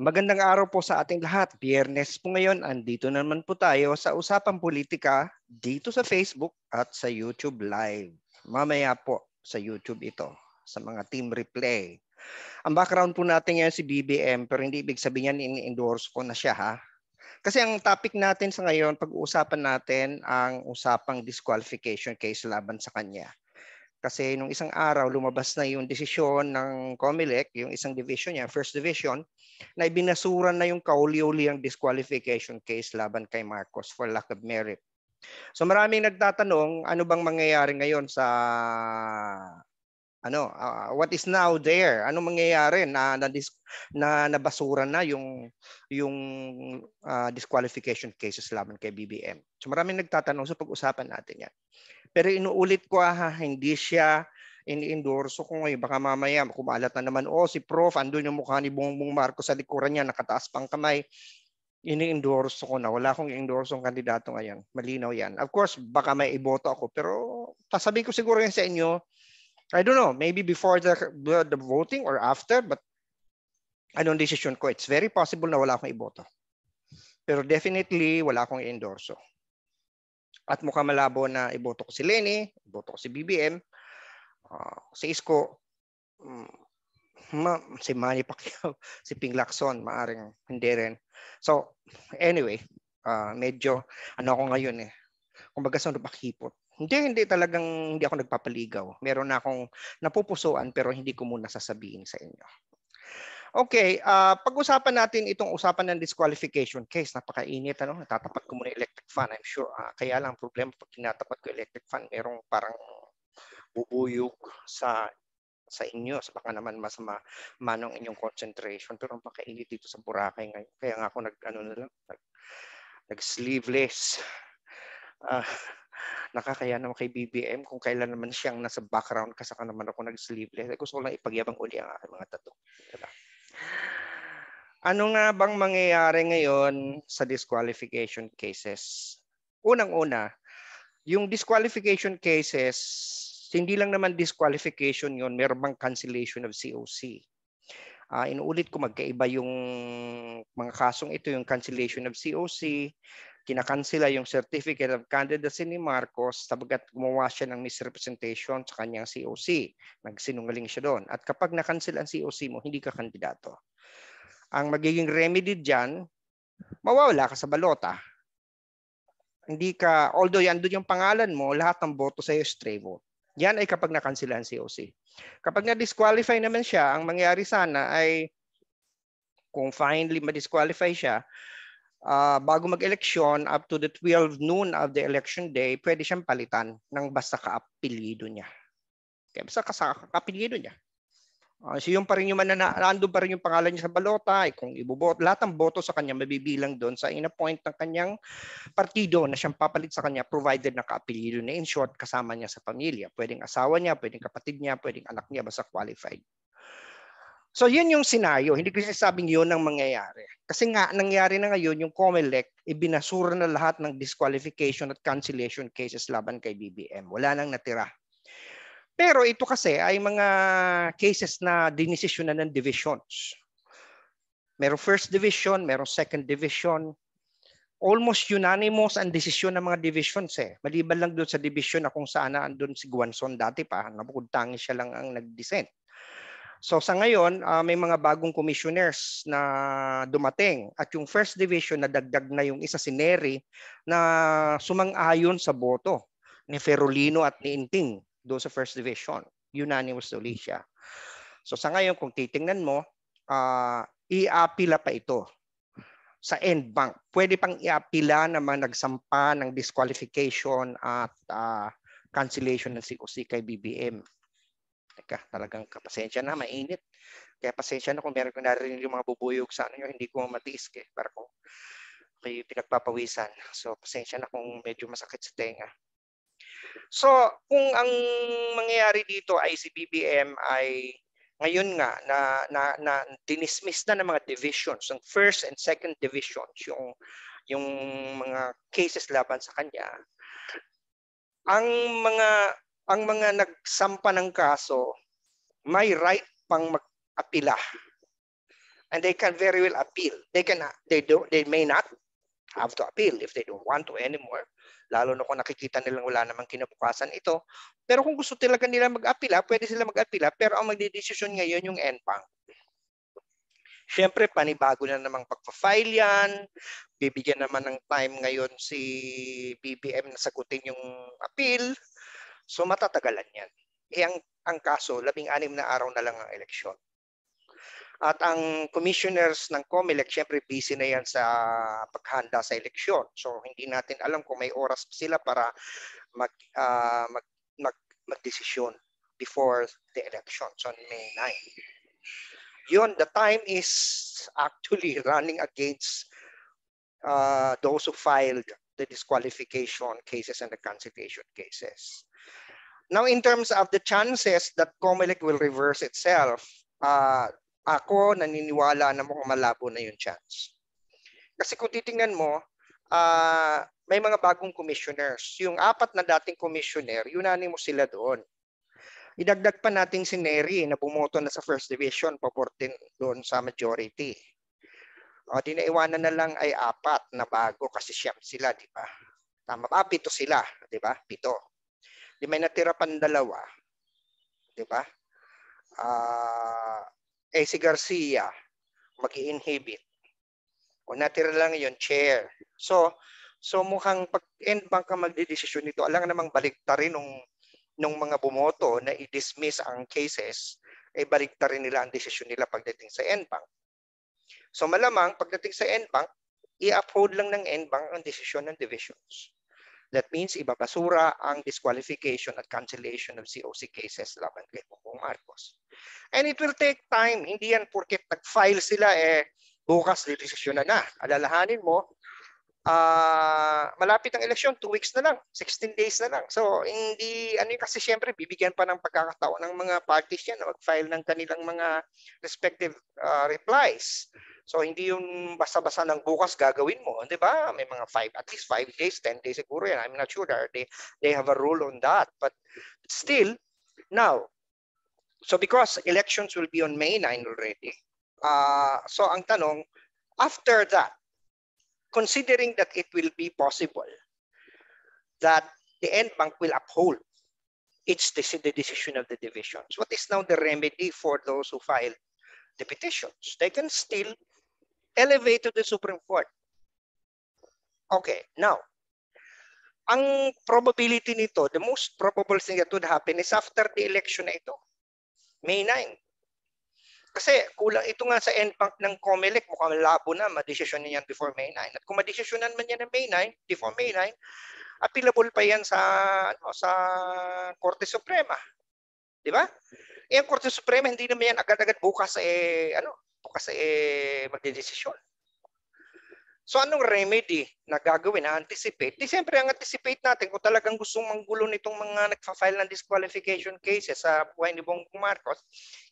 Magandang araw po sa ating lahat. Biyernes po ngayon, andito naman po tayo sa Usapang Politika dito sa Facebook at sa YouTube Live. Mamaya po sa YouTube ito, sa mga team replay. Ang background po natin ngayon si BBM pero hindi ibig sabihin yan ini-endorse ko na siya ha. Kasi ang topic natin sa ngayon, pag-uusapan natin ang usapang disqualification case laban sa kanya. Kasi nung isang araw, lumabas na yung desisyon ng COMELEC, yung isang division niya, first division, na ibinasuran na yung kauli-uli ang disqualification case laban kay Marcos for lack of merit. So maraming nagtatanong, ano bang mangyayari ngayon sa ano uh, what is now there ano mangyayari na na, dis, na nabasura na yung yung uh, disqualification cases laban kay BBM so maraming nagtatanong so pag-usapan natin yan pero inuulit ko ah, ha, hindi siya ini-endorso ko ngayon. Baka mamaya kumalat na naman, oh si Prof, andun yung mukha ni Bongbong Marcos sa likuran niya, nakataas pang kamay. Ini-endorso ko na. Wala akong endorso ang kandidato ngayon. Malinaw yan. Of course, baka may iboto ako. Pero sasabihin ko siguro yan sa inyo, I don't know, maybe before the, the, voting or after, but anong decision ko, it's very possible na wala akong iboto. Pero definitely, wala akong i endorso at mukhang malabo na iboto ko si Lenny, iboto ko si BBM, uh, ah, si Isko, um, ma, si Manny Pacquiao, si Ping Lacson, maaring hindi rin. So, anyway, uh, medyo ano ako ngayon eh. Kumbaga sa pakipot. Hindi, hindi talagang hindi ako nagpapaligaw. Meron na akong napupusuan pero hindi ko muna sasabihin sa inyo. Okay, uh, pag-usapan natin itong usapan ng disqualification case. Napakainit, ano? Natatapat ko muna electric fan, I'm sure. Uh, kaya lang problema pag kinatapat ko electric fan, merong parang bubuyog sa sa inyo. So baka naman masama manong inyong concentration. Pero napakainit dito sa Boracay ngayon. Kaya nga ako nag, ano na lang, nag, nag sleeveless. Uh, ah, nakakaya naman kay BBM kung kailan naman siyang nasa background kasaka naman ako nag-sleeveless. Eh, gusto ko lang ipagyabang uli ang aking mga tattoo. Diba? Ano nga bang mangyayari ngayon sa disqualification cases? Unang-una, yung disqualification cases, hindi lang naman disqualification yon meron bang cancellation of COC. Uh, ah, inuulit ko magkaiba yung mga kasong ito, yung cancellation of COC, kinakansela yung certificate of candidacy ni Marcos sabagat gumawa siya ng misrepresentation sa kanyang COC. Nagsinungaling siya doon. At kapag nakansel ang COC mo, hindi ka kandidato. Ang magiging remedy diyan, mawawala ka sa balota. Hindi ka, although yan doon yung pangalan mo, lahat ng boto sa iyo is stray vote. Yan ay kapag nakansela ang COC. Kapag na-disqualify naman siya, ang mangyari sana ay kung finally ma-disqualify siya, uh, bago mag-eleksyon up to the 12 noon of the election day, pwede siyang palitan ng basta kaapelyido niya. Okay, basta kaapelyido niya. Uh, so yung pa rin yung mananando pa rin yung pangalan niya sa balota, eh, kung ibubot, lahat ng boto sa kanya mabibilang doon sa inappoint ng kanyang partido na siyang papalit sa kanya provided na kaapelyido na in short kasama niya sa pamilya. Pwedeng asawa niya, pwedeng kapatid niya, pwedeng anak niya, basta qualified. So yun yung sinaryo. Hindi ko sinasabing yun ang mangyayari. Kasi nga, nangyari na ngayon yung COMELEC, ibinasura na lahat ng disqualification at cancellation cases laban kay BBM. Wala nang natira. Pero ito kasi ay mga cases na na ng divisions. Merong first division, merong second division. Almost unanimous ang desisyon ng mga divisions eh. Maliban lang doon sa division na kung saan na andun si Guanzon dati pa, nabukod tangi siya lang ang nag-dissent. So sa ngayon, uh, may mga bagong commissioners na dumating at yung first division na dagdag na yung isa si Neri na sumang-ayon sa boto ni Ferolino at ni Inting do sa first division. Unanimous uli siya. So sa ngayon, kung titingnan mo, uh, iapila pa ito sa end bank. Pwede pang iapila na mga ng disqualification at uh, cancellation ng COC kay BBM. Teka, talagang kapasensya na, mainit. Kaya pasensya na kung meron ko narinig yung mga bubuyog sa ano hindi ko matiis. Eh, para ko kayo pinagpapawisan. So, pasensya na kung medyo masakit sa tenga. So, kung ang mangyayari dito ay si BBM ay ngayon nga na, na, na dinismiss na ng mga divisions, ng first and second divisions, yung, yung mga cases laban sa kanya, ang mga ang mga nagsampa ng kaso may right pang mag-apila. And they can very well appeal. They can they do they may not have to appeal if they don't want to anymore. Lalo na kung nakikita nilang wala namang kinabukasan ito. Pero kung gusto talaga nila mag-apila, pwede sila mag-apila. Pero ang magdidesisyon ngayon yung NPANG. Siyempre, panibago na namang pagpa-file yan. Bibigyan naman ng time ngayon si BBM na sagutin yung appeal. So matatagalan yan. Eh ang, ang kaso, labing-anim na araw na lang ang eleksyon. At ang commissioners ng COMELEC, syempre busy na yan sa paghanda sa eleksyon. So hindi natin alam kung may oras sila para mag, uh, mag, mag, magdesisyon before the election on May 9. Yun, the time is actually running against uh, those who filed the disqualification cases and the cancellation cases. Now, in terms of the chances that COMELEC will reverse itself, uh, ako naniniwala na mukhang malabo na yung chance. Kasi kung titingnan mo, uh, may mga bagong commissioners. Yung apat na dating commissioner, mo sila doon. Idagdag pa natin si Neri na bumoto na sa first division, paportin doon sa majority. O, dinaiwanan na lang ay apat na bago kasi siyam sila, di ba? Tama ba? Pito sila, di ba? Pito. Di may natira pang dalawa. Di ba? Uh, eh si Garcia mag inhibit O natira lang yon chair. So, so mukhang pag-end bank ka magdidesisyon nito, alam namang balikta rin nung, nung mga bumoto na i-dismiss ang cases, ay eh balikta rin nila ang desisyon nila pagdating sa end bank. So malamang pagdating sa end bank, i-uphold lang ng end bank ang desisyon ng divisions. That means ibabasura ang disqualification at cancellation of COC cases laban kay Bongbong Marcos. And it will take time. Hindi yan porket nag-file sila eh bukas decision na na. Alalahanin mo, uh, malapit ang eleksyon, 2 weeks na lang, 16 days na lang. So hindi, ano kasi siyempre bibigyan pa ng pagkakataon ng mga parties yan na mag-file ng kanilang mga respective uh, replies. So hindi yung basta-basta ng bukas gagawin mo, 'di ba? May mga 5 at least 5 days, 10 days siguro yan. I'm not sure that they they have a rule on that, but still now so because elections will be on May 9 already. Uh, so ang tanong after that considering that it will be possible that the end bank will uphold its the decision of the divisions. What is now the remedy for those who filed the petitions? They can still elevate to the Supreme Court. Okay, now, ang probability nito, the most probable thing that would happen is after the election na ito, May 9. Kasi kulang ito nga sa end bank ng COMELEC, mukhang labo na, madesisyonan niyan before May 9. At kung madesisyonan man niya na May 9, before May 9, appealable pa yan sa ano, sa Korte Suprema. Di ba? Eh, ang Korte Suprema, hindi naman yan agad-agad bukas eh, ano, bukas eh, magdedesisyon. So anong remedy na gagawin na anticipate? Di siyempre ang anticipate natin kung talagang gustong manggulo nitong mga nagfa-file ng disqualification cases sa buhay ni Bongbong Marcos,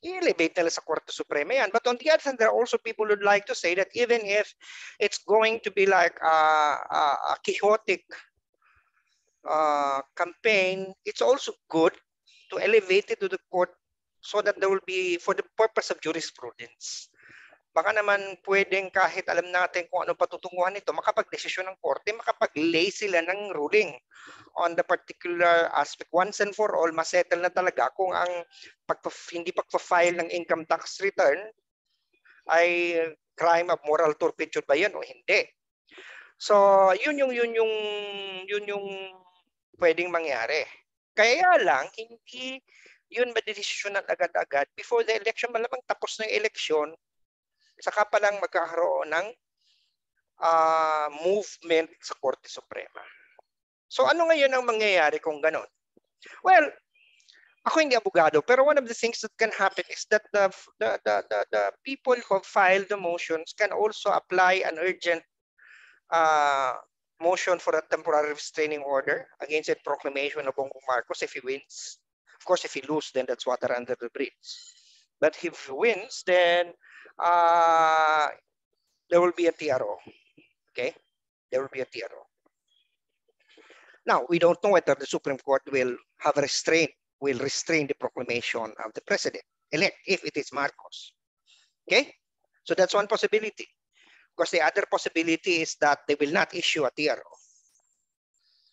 i-elevate nila sa Korte Suprema yan. But on the other hand, there are also people who'd like to say that even if it's going to be like a, a, a chaotic uh, campaign, it's also good to elevate it to the court so that there will be for the purpose of jurisprudence. Baka naman pwedeng kahit alam natin kung ano patutunguhan nito, makapagdesisyon ng korte, makapag-lay sila ng ruling on the particular aspect. Once and for all, masettle na talaga kung ang pagpa, hindi pagpa-file ng income tax return ay crime of moral turpitude ba yan o hindi. So, yun yung yun yung yun yung pwedeng mangyari. Kaya lang hindi yun madidesisyonan agad-agad. Before the election, malamang tapos na yung election, saka pa lang magkakaroon ng uh, movement sa Korte Suprema. So ano ngayon ang mangyayari kung ganon? Well, ako hindi abogado, pero one of the things that can happen is that the, the, the, the, the people who filed the motions can also apply an urgent uh, motion for a temporary restraining order against the proclamation of Bongbong Marcos if he wins. Of course, if he loses, then that's water under the bridge. But if he wins, then uh, there will be a TRO. Okay, there will be a TRO. Now we don't know whether the Supreme Court will have restraint, will restrain the proclamation of the president elect if it is Marcos. Okay, so that's one possibility. Because the other possibility is that they will not issue a TRO,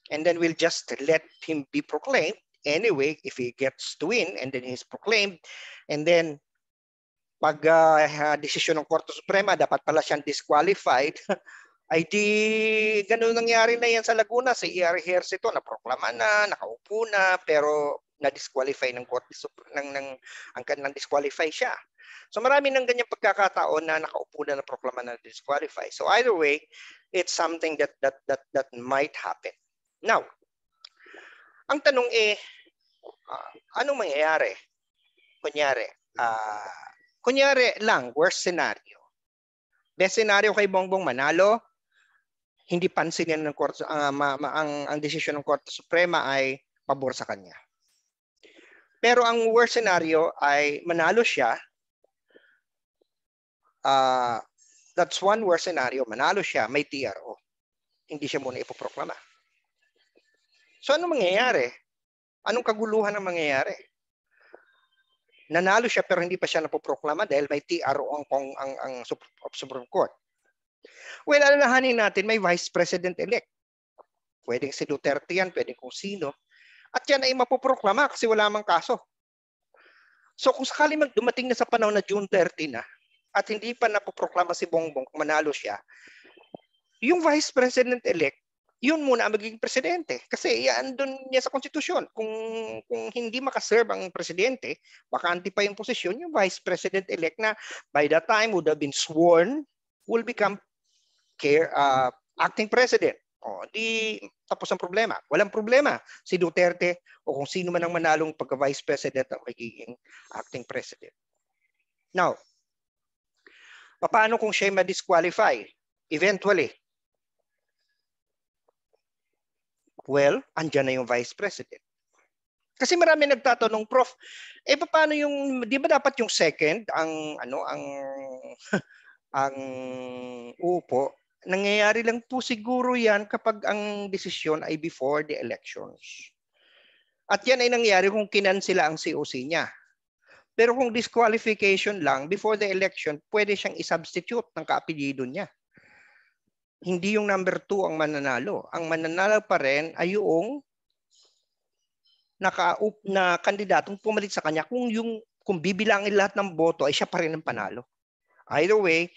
and then we'll just let him be proclaimed anyway if he gets to win and then he's proclaimed and then pag uh, uh, desisyon ng Korte Suprema dapat pala siyang disqualified ay di ganun nangyari na yan sa Laguna si ER Hersito na proklama na nakaupo na pero na disqualify ng Korte ng ng ang kanang disqualify siya. So marami ng ganyang pagkakataon na nakaupo na ng proklama na disqualify. So either way, it's something that that that that might happen. Now, ang tanong eh uh, anong mangyayari? Kunyari, uh, kunyari lang, worst scenario. Best scenario kay Bongbong Manalo, hindi pansinin ng court uh, ma, ma, ang ang desisyon ng Korte Suprema ay pabor sa kanya. Pero ang worst scenario ay manalo siya. Uh, that's one worst scenario. Manalo siya, may TRO. Hindi siya muna ipoproklama. So ano mangyayari? anong kaguluhan ang mangyayari? Nanalo siya pero hindi pa siya napoproklama dahil may TRO ang, ang, ang, ang Supreme Court. Well, alalahanin natin may Vice President-elect. Pwedeng si Duterte yan, pwedeng kung sino. At yan ay mapoproklama kasi wala mang kaso. So kung sakali magdumating na sa panahon na June 30 na at hindi pa napoproklama si Bongbong, manalo siya, yung Vice President-elect yun muna ang magiging presidente. Kasi yan doon niya sa konstitusyon. Kung, kung hindi makaserve ang presidente, bakante pa yung posisyon, yung vice president-elect na by that time would have been sworn will become care, uh, acting president. O, di tapos ang problema. Walang problema si Duterte o kung sino man ang manalong pagka-vice president ang magiging acting president. Now, paano kung siya ma-disqualify eventually Well, andyan na yung vice president. Kasi marami nagtatanong, prof, eh paano yung 'di ba dapat yung second ang ano ang ang upo? Nangyayari lang po siguro 'yan kapag ang desisyon ay before the elections. At 'yan ay nangyari kung kinansela ang COC niya. Pero kung disqualification lang before the election, pwede siyang i-substitute ng kaapelyido niya hindi yung number 2 ang mananalo. Ang mananalo pa rin ay yung nakaup na kandidatong pumalit sa kanya kung yung kung bibilangin lahat ng boto ay siya pa rin ang panalo. Either way,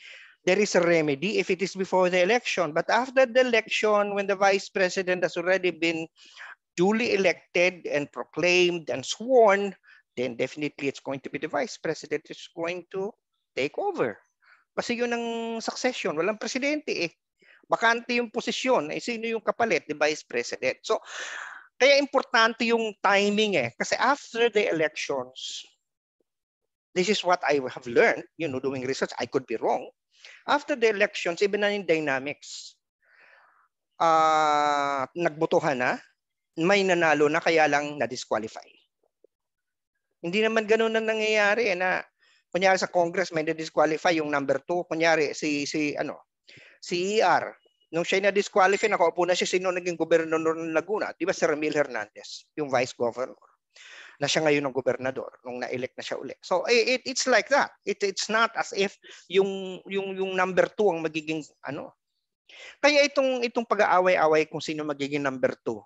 there is a remedy if it is before the election. But after the election, when the vice president has already been duly elected and proclaimed and sworn, then definitely it's going to be the vice president is going to take over. Kasi yun ang succession. Walang presidente eh. Bakante yung posisyon. Eh, sino yung kapalit? The Vice President. So, kaya importante yung timing eh. Kasi after the elections, this is what I have learned, you know, doing research. I could be wrong. After the elections, even na yung dynamics, uh, ah, nagbotohan na, may nanalo na kaya lang na-disqualify. Hindi naman ganun na nangyayari eh, na kunyari sa Congress may na-disqualify yung number 2, kunyari si si ano, si ER nung siya na-disqualify, nakaupo na siya, sino naging gobernador ng Laguna? Di ba si Ramil Hernandez, yung vice governor? na siya ngayon ng gobernador nung na-elect na siya uli. So it, it's like that. It, it's not as if yung yung yung number two ang magiging ano. Kaya itong itong pag-aaway-away kung sino magiging number two.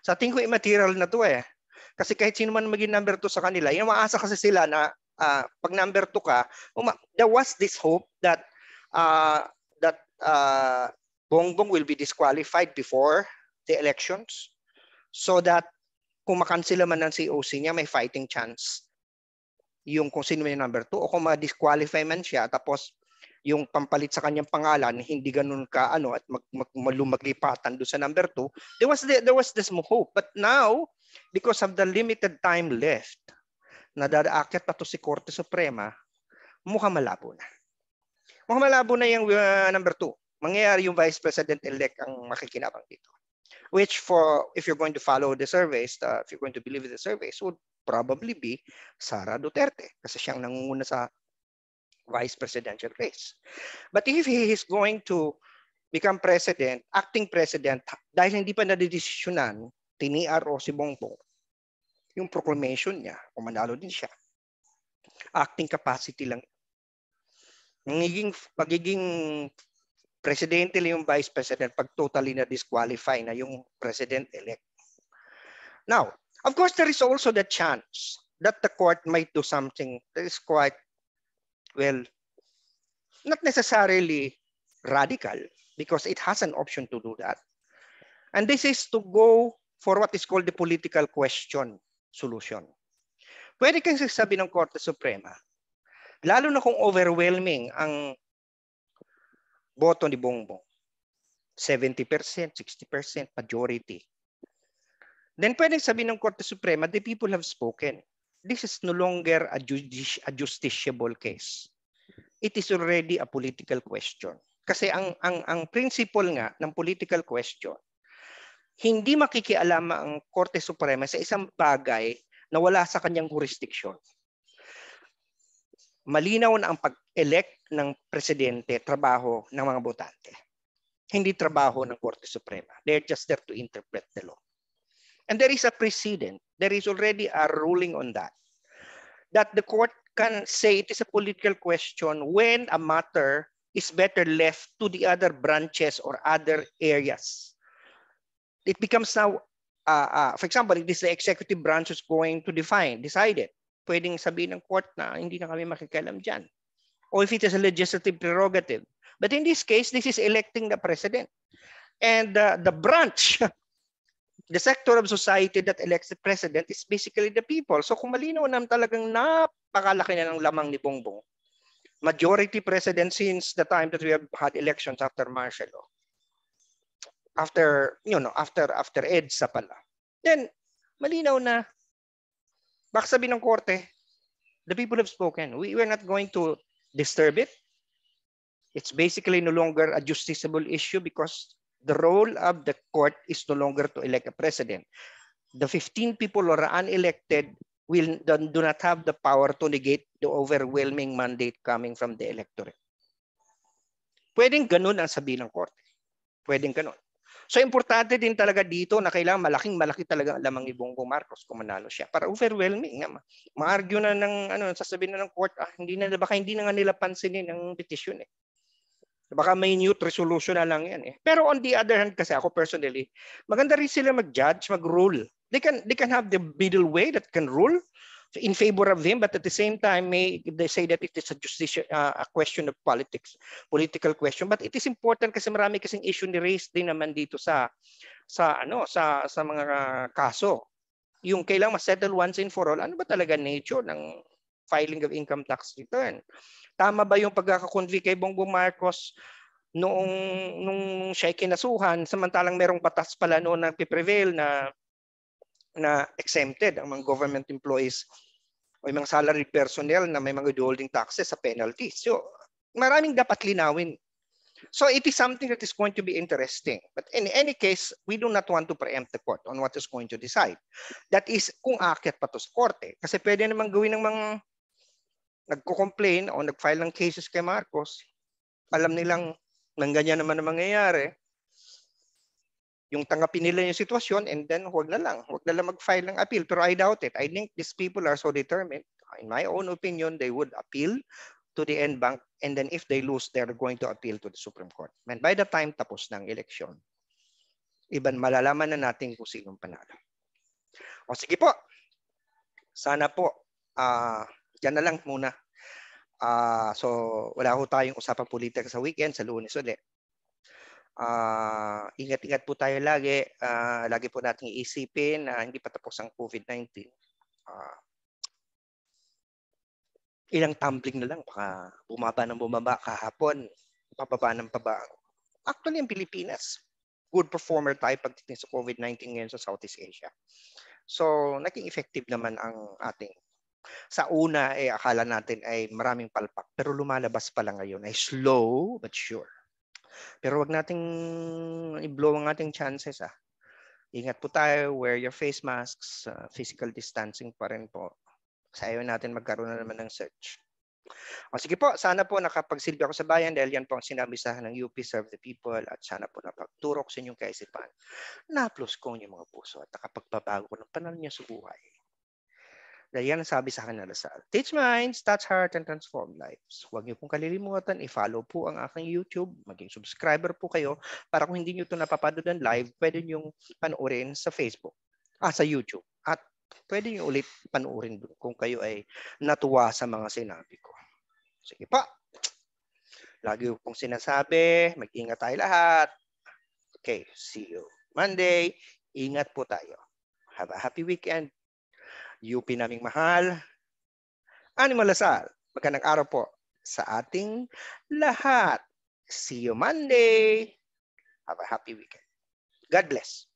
Sa tingin ko immaterial na to eh. Kasi kahit sino man maging number two sa kanila, yung eh, maasa kasi sila na uh, pag number two ka, um, there was this hope that uh, that uh, Bongbong will be disqualified before the elections so that kung makansila man ng COC niya, may fighting chance. Yung kung sino yung number 2 o kung ma-disqualify man siya tapos yung pampalit sa kanyang pangalan hindi ganun ka ano at mag, mag, malumaglipatan do sa number 2 there was the, there was this hope but now because of the limited time left na dadaakyat pa to si Korte Suprema mukha malabo na mukha malabo na yung uh, number 2 mangyayari yung vice president-elect ang makikinabang dito. Which for, if you're going to follow the surveys, uh, if you're going to believe the surveys, would probably be Sara Duterte kasi siyang nangunguna sa vice presidential race. But if he is going to become president, acting president, dahil hindi pa nadidesisyonan, tiniar o si Bongbong, yung proclamation niya, kung manalo din siya, acting capacity lang. Magiging, magiging presidente yung vice president pag totally na disqualify na yung president-elect. Now, of course, there is also the chance that the court might do something that is quite, well, not necessarily radical because it has an option to do that. And this is to go for what is called the political question solution. Pwede kang sasabi ng Korte Suprema, lalo na kung overwhelming ang boto ni Bongbong. 70%, 60%, majority. Then pwedeng sabihin ng Korte Suprema, the people have spoken. This is no longer a, judici- a justiciable case. It is already a political question. Kasi ang, ang, ang principle nga ng political question, hindi makikialama ang Korte Suprema sa isang bagay na wala sa kanyang jurisdiction malinaw na ang pag-elect ng presidente trabaho ng mga botante. Hindi trabaho ng Korte Suprema. They're just there to interpret the law. And there is a precedent. There is already a ruling on that. That the court can say it is a political question when a matter is better left to the other branches or other areas. It becomes now, uh, uh, for example, it is the executive branch is going to define, decide it pwedeng sabihin ng court na hindi na kami makikialam dyan. Or if it is a legislative prerogative. But in this case, this is electing the president. And uh, the branch, the sector of society that elects the president is basically the people. So kung malinaw naman talagang napakalaki na ng lamang ni Bongbong. Majority president since the time that we have had elections after martial law. After, you know, after, after EDSA pala. Then, malinaw na Baka sabi ng korte, the people have spoken. We, we're not going to disturb it. It's basically no longer a justiciable issue because the role of the court is no longer to elect a president. The 15 people who are unelected will do not have the power to negate the overwhelming mandate coming from the electorate. Pwedeng ganun ang sabihin ng korte. Pwedeng ganun. So importante din talaga dito na kailangan malaking malaki talaga ang lamang ni Marcos kung manalo siya. Para overwhelming nga. Ma-argue na ng ano, sasabihin na ng court, ah, hindi na baka hindi na nga nila pansinin ang petition eh. Baka may new resolution na lang yan eh. Pero on the other hand kasi ako personally, maganda rin sila mag-judge, mag-rule. They can they can have the middle way that can rule in favor of him, but at the same time, may, they say that it is a, justicia, uh, a question of politics, political question. But it is important kasi marami kasing issue ni raise din naman dito sa sa ano sa sa mga kaso. Yung kailang ma-settle once and for all, ano ba talaga nature ng filing of income tax return? Eh? Tama ba yung pagkakakonvict kay Bongbong Marcos noong nung siya ay kinasuhan samantalang merong batas pala noon na prevail na na exempted ang mga government employees o yung mga salary personnel na may mga withholding taxes sa penalties. So, maraming dapat linawin. So it is something that is going to be interesting. But in any case, we do not want to preempt the court on what is going to decide. That is kung aakyat pa to sa korte. Kasi pwede namang gawin ng mga nagko-complain o nag-file ng cases kay Marcos. Alam nilang nang ganyan naman ang mangyayari yung tanggapin nila yung sitwasyon and then huwag na lang, wag na lang mag-file ng appeal. Pero I doubt it. I think these people are so determined. In my own opinion, they would appeal to the end bank and then if they lose, they're going to appeal to the Supreme Court. And by the time tapos ng election, iban malalaman na natin kung sinong panalo. O sige po, sana po, uh, ah, yan na lang muna. Uh, so wala ho tayong usapang politika sa weekend, sa lunes ulit uh, ingat-ingat po tayo lagi. Uh, lagi po nating iisipin na hindi pa tapos ang COVID-19. Uh, ah, ilang tumbling na lang, baka bumaba ng bumaba kahapon, pababa ng pababa. Actually, ang Pilipinas, good performer tayo pagdating sa COVID-19 ngayon sa Southeast Asia. So, naging effective naman ang ating sa una, eh, akala natin ay maraming palpak, pero lumalabas pala ngayon ay slow but sure. Pero wag nating i-blow ang ating chances ah. Ingat po tayo, wear your face masks, uh, physical distancing pa rin po. Sayo natin magkaroon na naman ng search. O sige po, sana po nakapagsilbi ako sa bayan dahil yan po ang sinabisahan ng UP Serve the People at sana po napagturok sa inyong kaisipan. Na-plus ko yung mga puso at nakapagbabago ko ng panal niya sa buhay. Dahil yan ang sabi sa akin na Lasal. Teach minds, touch heart, and transform lives. Huwag niyo pong kalilimutan, i-follow po ang aking YouTube, maging subscriber po kayo para kung hindi niyo ito napapanood live, pwede niyo panoorin sa Facebook, ah, sa YouTube. At pwede niyo ulit panoorin kung kayo ay natuwa sa mga sinabi ko. Sige pa. Lagi ko sinasabi, mag-ingat tayo lahat. Okay, see you Monday. Ingat po tayo. Have a happy weekend. UP naming mahal, Animal Lasal. Magandang araw po sa ating lahat. See you Monday. Have a happy weekend. God bless.